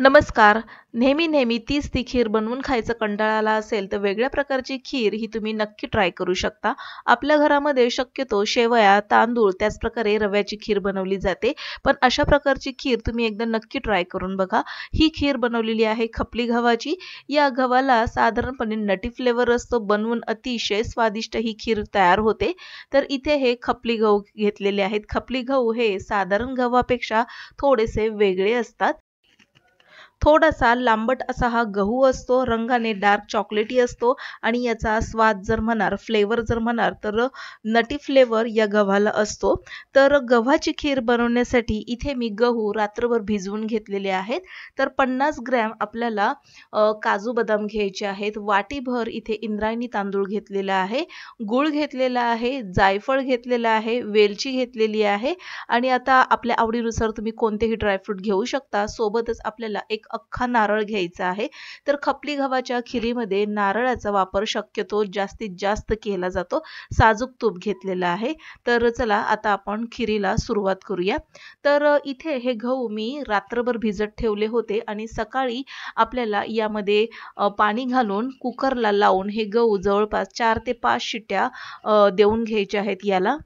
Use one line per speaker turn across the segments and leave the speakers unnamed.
नमस्कार नेहमी नेहमी तीच ती खीर बनवून खायचं कंटाळा आला असेल तर वेगळ्या प्रकारची खीर ही तुम्ही नक्की ट्राय करू शकता आपल्या घरामध्ये शक्यतो शेवया तांदूळ त्याचप्रकारे रव्याची खीर बनवली जाते पण अशा प्रकारची खीर तुम्ही एकदा नक्की ट्राय करून बघा ही खीर बनवलेली आहे खपली गव्हाची या गव्हाला साधारणपणे नटी फ्लेवर असतो बनवून अतिशय स्वादिष्ट ही खीर तयार होते तर इथे हे खपली गहू घेतलेले आहेत खपली गहू हे साधारण गव्हापेक्षा थोडेसे वेगळे असतात थोडासा लांबट असा हा गहू असतो रंगाने डार्क चॉकलेटी असतो आणि याचा स्वाद जर म्हणार फ्लेवर जर म्हणाल तर नटी फ्लेवर या गव्हाला असतो तर गव्हाची खीर बनवण्यासाठी इथे मी गहू रात्रभर भिजवून घेतलेले आहेत तर पन्नास ग्रॅम आपल्याला काजू बदाम घ्यायचे आहेत वाटीभर इथे इंद्रायणी तांदूळ घेतलेला आहे गूळ घेतलेला आहे जायफळ घेतलेला आहे वेलची घेतलेली आहे आणि आता आपल्या आवडीनुसार तुम्ही कोणतेही ड्रायफ्रूट घेऊ शकता सोबतच आपल्याला एक अख्खा नारळ घ्यायचा आहे तर खपली गव्हाच्या खिरीमध्ये नारळाचा वापर शक्यतो जास्तीत जास्त केला जातो साजूक तूप घेतलेला आहे तर चला आता आपण खिरीला सुरुवात करूया तर इथे हे गहू मी रात्रभर भिजत ठेवले होते आणि सकाळी आपल्याला यामध्ये पाणी घालून कुकरला लावून हे गहू जवळपास चार ते पाच शिट्या देऊन घ्यायच्या आहेत याला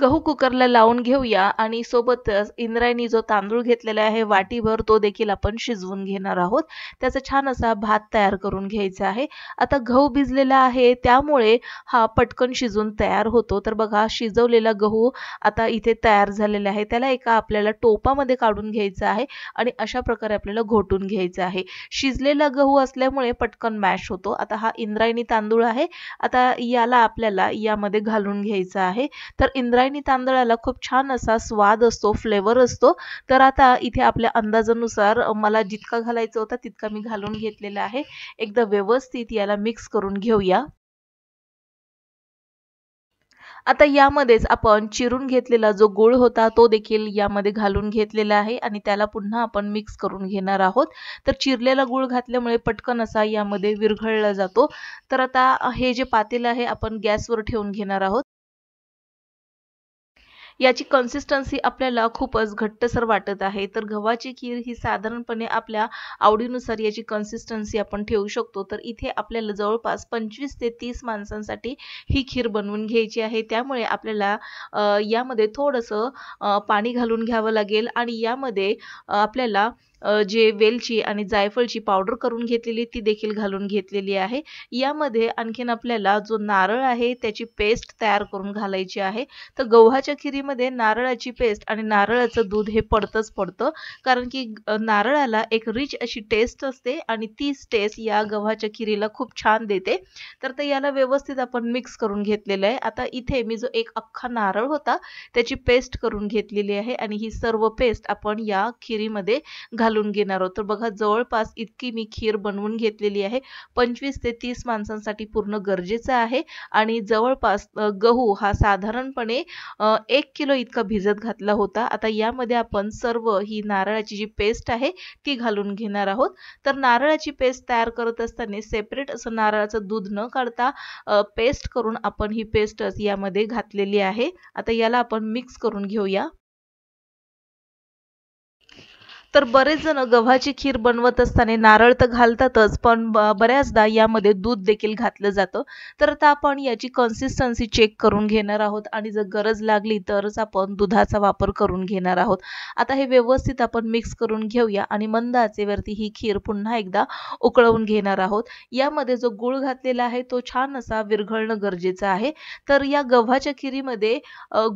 गहू कुकरला लावून घेऊया आणि सोबतच इंद्रायणी जो तांदूळ घेतलेला आहे वाटीभर तो देखील आपण शिजवून घेणार आहोत त्याचा छान असा भात तयार करून घ्यायचा आहे आता गहू भिजलेला आहे त्यामुळे हा पटकन शिजून तयार होतो तर बघा शिजवलेला गहू आता इथे तयार झालेला आहे त्याला एका आपल्याला टोपामध्ये काढून घ्यायचा आहे आणि अशा प्रकारे आपल्याला घोटून घ्यायचा आहे शिजलेला गहू असल्यामुळे पटकन मॅश होतो आता हा इंद्रायणी तांदूळ आहे आता याला आपल्याला यामध्ये घालून घ्यायचा आहे तर इंद्रायणी इंद्रायणी तांदळाला खूप छान असा स्वाद असतो फ्लेवर असतो तर आता इथे आपल्या अंदाजानुसार मला जितका घालायचा होता तितका मी घालून घेतलेला आहे एकदा व्यवस्थित याला मिक्स करून घेऊया आता यामध्येच आपण चिरून घेतलेला जो गुळ होता तो देखील यामध्ये घालून घेतलेला आहे आणि त्याला पुन्हा आपण मिक्स करून घेणार आहोत तर चिरलेला गुळ घातल्यामुळे पटकन असा यामध्ये विरघळला जातो तर आता हे जे पातेलं आहे आपण गॅसवर ठेवून घेणार आहोत याची कन्सिस्टन्सी आपल्याला खूपच घट्टसर वाटत आहे तर गव्हाची खीर ही साधारणपणे आपल्या आवडीनुसार याची कन्सिस्टन्सी आपण ठेवू शकतो तर इथे आपल्याला जवळपास पंचवीस ते तीस माणसांसाठी ही खीर बनवून घ्यायची आहे त्यामुळे आपल्याला यामध्ये थोडंसं पाणी घालून घ्यावं लागेल आणि यामध्ये आपल्याला जे वेलची आणि जायफळची पावडर करून घेतलेली ती देखील घालून घेतलेली आहे यामध्ये आणखीन आपल्याला जो नारळ आहे त्याची पेस्ट तयार करून घालायची आहे तर गव्हाच्या खिरीमध्ये नारळाची पेस्ट आणि नारळाचं दूध हे पडतंच पडतं कारण की नारळाला एक रिच अशी टेस्ट असते आणि तीच टेस्ट या गव्हाच्या खिरीला खूप छान देते तर ते याला व्यवस्थित आपण मिक्स करून घेतलेलं आहे आता इथे मी जो एक अख्खा नारळ होता त्याची पेस्ट करून घेतलेली आहे आणि ही सर्व पेस्ट आपण या खिरीमध्ये घाल घालून घेणार आहोत तर बघा जवळपास इतकी मी खीर बनवून घेतलेली आहे पंचवीस ते तीस माणसांसाठी पूर्ण गरजेचं आहे आणि जवळपास गहू हा साधारणपणे एक किलो इतका भिजत घातला होता आता यामध्ये आपण सर्व ही नारळाची जी पेस्ट आहे ती घालून घेणार आहोत तर नारळाची पेस्ट तयार करत असताना सेपरेट असं नारळाचं दूध न काढता पेस्ट करून आपण ही पेस्ट यामध्ये घातलेली आहे आता याला आपण मिक्स करून घेऊया तर बरेच जण गव्हाची खीर बनवत असताना नारळ तर घालतातच पण बऱ्याचदा यामध्ये दूध देखील घातलं जातं तर आता आपण याची कन्सिस्टन्सी चेक करून घेणार आहोत आणि जर गरज लागली तरच आपण दुधाचा वापर करून घेणार आहोत आता हे व्यवस्थित आपण मिक्स करून घेऊया आणि मंद आचेवरती ही खीर पुन्हा एकदा उकळवून घेणार आहोत यामध्ये जो गुळ घातलेला आहे तो छान असा विरघळणं गरजेचं आहे तर या गव्हाच्या खिरीमध्ये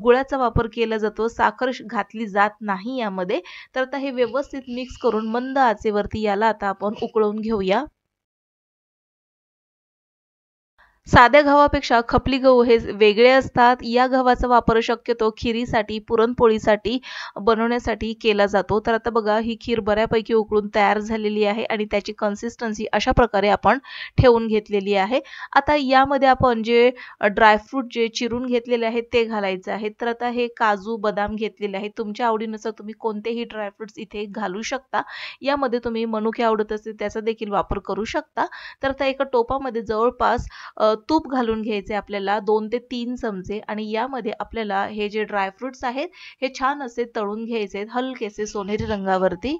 गुळाचा वापर केला जातो साखर घातली जात नाही यामध्ये तर आता हे व्यवस्थित व्यवस्थित मिक्स करून मंद आचेवरती याला आता आपण उकळून घेऊया साध्या गव्हापेक्षा खपली गहू हे वेगळे असतात या गव्हाचा वापर शक्यतो खिरीसाठी पुरणपोळीसाठी बनवण्यासाठी केला जातो तर आता बघा ही खीर बऱ्यापैकी उकळून तयार झालेली आहे आणि त्याची कन्सिस्टन्सी अशा प्रकारे आपण ठेवून घेतलेली आहे आता यामध्ये आपण जे ड्रायफ्रूट जे चिरून घेतलेले आहेत ते घालायचे आहे तर आता हे काजू बदाम घेतलेले आहेत तुमच्या आवडीनुसार तुम्ही कोणतेही ड्रायफ्रुट्स इथे घालू शकता यामध्ये तुम्ही मनुखे आवडत असेल त्याचा देखील वापर करू शकता तर आता एका टोपामध्ये जवळपास तूप घालून घ्यायचे आपल्याला दोन ते तीन चमचे आणि यामध्ये आपल्याला हे जे ड्रायफ्रुट्स आहेत हे छान असे तळून घ्यायचे आहेत हलकेसे सोनेरी रंगावरती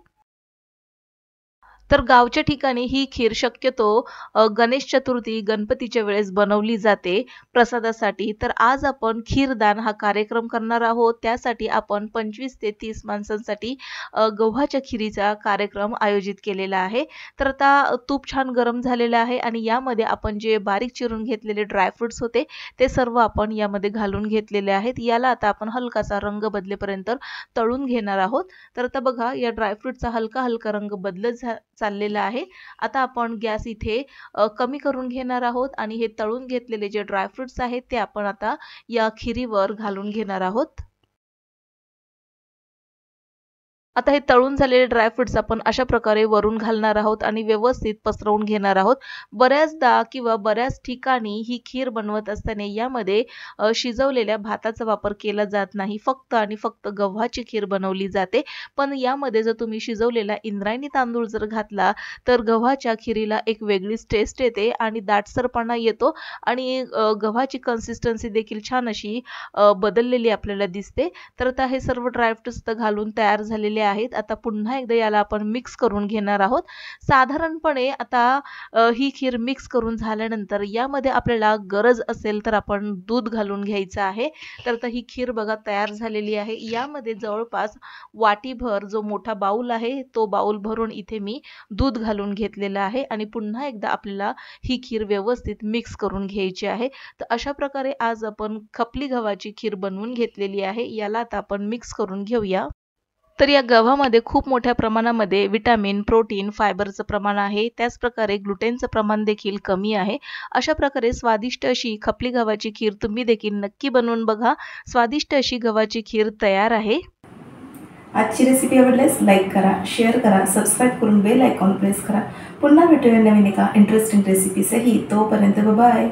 तर गावच्या ठिकाणी ही खीर शक्यतो गणेश चतुर्थी गणपतीच्या वेळेस बनवली जाते प्रसादासाठी तर आज आपण खीरदान हा कार्यक्रम करणार आहोत त्यासाठी आपण पंचवीस ते तीस माणसांसाठी गव्हाच्या खिरीचा कार्यक्रम आयोजित केलेला आहे तर आता तूप छान गरम झालेला आहे आणि यामध्ये आपण जे बारीक चिरून घेतलेले ड्रायफ्रुट्स होते ते सर्व आपण यामध्ये घालून घेतलेले आहेत याला आता आपण हलकासा रंग बदलेपर्यंत तळून घेणार आहोत तर आता बघा या ड्रायफ्रुटचा हलका हलका रंग बदलत चाललेलं आहे आता आपण गॅस इथे कमी करून घेणार आहोत आणि हे तळून घेतलेले जे ड्रायफ्रुट्स आहेत ते आपण आता या खिरीवर घालून घेणार आहोत आता हे तळून झालेले ड्रायफ्रुट्स आपण अशा प्रकारे वरून घालणार आहोत आणि व्यवस्थित पसरवून घेणार आहोत बऱ्याचदा किंवा बऱ्याच ठिकाणी ही खीर बनवत असताना यामध्ये शिजवलेल्या भाताचा वापर केला जात नाही फक्त आणि फक्त गव्हाची खीर बनवली जाते पण यामध्ये जर तुम्ही शिजवलेला इंद्रायणी तांदूळ जर घातला तर गव्हाच्या खिरीला एक वेगळीच टेस्ट येते आणि दाटसरपणा येतो आणि गव्हाची कन्सिस्टन्सी देखील छान अशी बदललेली आपल्याला दिसते तर आता हे सर्व ड्रायफ्रुट्स घालून तयार झालेले आहेत आता पुन्हा एकदा याला आपण मिक्स करून घेणार आहोत साधारणपणे आता ही खीर मिक्स करून झाल्यानंतर यामध्ये आपल्याला गरज असेल तर आपण दूध घालून घ्यायचं आहे तर ही खीर बघा तयार झालेली आहे यामध्ये जवळपास वाटीभर जो मोठा बाऊल आहे तो बाऊल भरून इथे मी दूध घालून घेतलेला आहे आणि पुन्हा एकदा आपल्याला ही खीर व्यवस्थित मिक्स करून घ्यायची आहे तर अशा प्रकारे आज आपण खपली गव्हाची खीर बनवून घेतलेली आहे याला आता आपण मिक्स करून घेऊया तर या गव्हामध्ये खूप मोठ्या प्रमाणामध्ये विटॅमिन प्रोटीन फायबरचं प्रमाण आहे त्याचप्रकारे ग्लुटेनचं प्रमाण देखील कमी आहे अशा प्रकारे स्वादिष्ट अशी खपली गव्हाची खीर तुम्ही देखील नक्की बनवून बघा स्वादिष्ट अशी गव्हाची खीर तयार आहे आजची रेसिपी आवडल्यास लाईक करा शेअर करा सबस्क्राईब करून बेल ऐकॉन प्रेस करा पुन्हा भेटूया नवीन एका इंटरेस्टिंग रेसिपीसही तोपर्यंत बाय